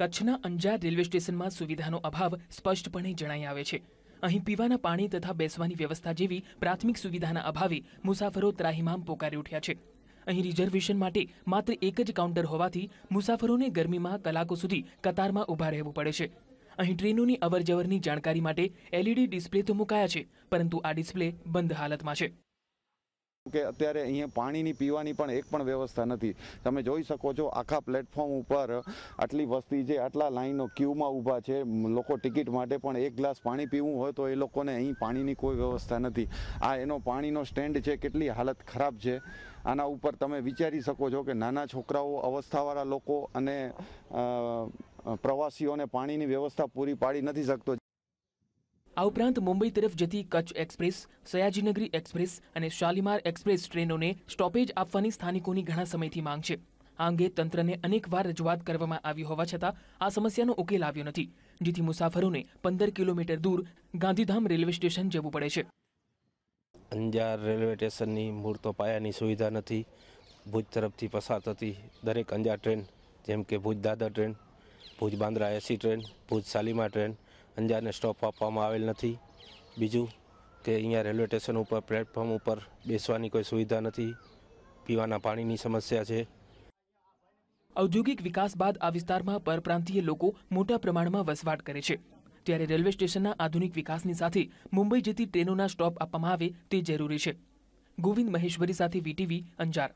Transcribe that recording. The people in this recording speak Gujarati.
કચ્છના અંજાર રેલવે સ્ટેશનમાં સુવિધાનો અભાવ સ્પષ્ટપણે જણાઈ આવે છે અહીં પીવાના પાણી તથા બેસવાની વ્યવસ્થા જેવી પ્રાથમિક સુવિધાના અભાવે મુસાફરો ત્રાહિમામ પોકારી ઉઠ્યા છે અહીં રિઝર્વેશન માટે માત્ર એક જ કાઉન્ટર હોવાથી મુસાફરોને ગરમીમાં કલાકો સુધી કતારમાં ઊભા રહેવું પડે છે અહીં ટ્રેનોની અવરજવરની જાણકારી માટે એલઈડી ડિસ્પ્લે તો મુકાયા છે પરંતુ આ ડિસ્પ્લે બંધ હાલતમાં છે કે અત્યારે અહીંયા પાણીની પીવાની પણ એક પણ વ્યવસ્થા નથી તમે જોઈ શકો છો આખા પ્લેટફોર્મ ઉપર આટલી વસ્તી છે આટલા લાઈનો ક્યુમાં ઊભા છે લોકો ટિકિટ માટે પણ એક ગ્લાસ પાણી પીવું હોય તો એ લોકોને અહીં પાણીની કોઈ વ્યવસ્થા નથી આ એનો પાણીનો સ્ટેન્ડ છે કેટલી હાલત ખરાબ છે આના ઉપર તમે વિચારી શકો છો કે નાના છોકરાઓ અવસ્થાવાળા લોકો અને પ્રવાસીઓને પાણીની વ્યવસ્થા પૂરી પાડી નથી શકતો આ ઉપરાંત મુંબઈ તરફ જતી કચ્છ એક્સપ્રેસ સયાજીનગરી એક્સપ્રેસ અને શાલીમાર એક્સપ્રેસ ટ્રેનોને સ્ટોપેજ આપવાની સ્થાનિકોની ઘણા સમયથી માંગ છે આ અંગે તંત્રને અનેકવાર રજૂઆત કરવામાં આવી હોવા છતાં આ સમસ્યાનો ઉકેલ આવ્યો નથી જેથી મુસાફરોને પંદર કિલોમીટર દૂર ગાંધીધામ રેલવે સ્ટેશન જવું પડે છે અંજાર રેલવે સ્ટેશનની મૂર્તો પાયાની સુવિધા નથી ભુજ તરફથી પસાર થતી દરેક અંજાર ટ્રેન જેમ કે Bhuj Dadar train Bhuj Bandra AC train Bhuj Shalimar train અંજારને સ્ટોપ આપવામાં આવેલ નથી બીજું કે અહીંયા રેલવે સ્ટેશન ઉપર પ્લેટફોર્મ ઉપર બેસવાની કોઈ સુવિધા નથી પીવાના પાણીની સમસ્યા છે ઔદ્યોગિક વિકાસ બાદ આ વિસ્તારમાં પરપ્રાંતીય લોકો મોટા પ્રમાણમાં વસવાટ કરે છે ત્યારે રેલવે સ્ટેશનના આધુનિક વિકાસની સાથે મુંબઈ જતી ટ્રેનોના સ્ટોપ આપવામાં આવે તે જરૂરી છે ગોવિંદ મહેશ્વરી સાથે વીટીવી અંજાર